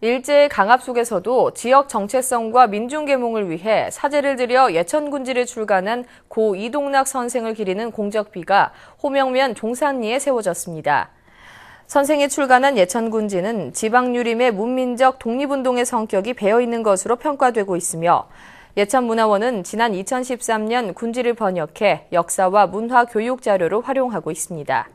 일제의 강압 속에서도 지역 정체성과 민중 계몽을 위해 사제를 들여 예천군지를 출간한 고 이동락 선생을 기리는 공적비가 호명면 종산리에 세워졌습니다. 선생이 출간한 예천군지는 지방 유림의 문민적 독립운동의 성격이 배어있는 것으로 평가되고 있으며 예천문화원은 지난 2013년 군지를 번역해 역사와 문화 교육 자료로 활용하고 있습니다.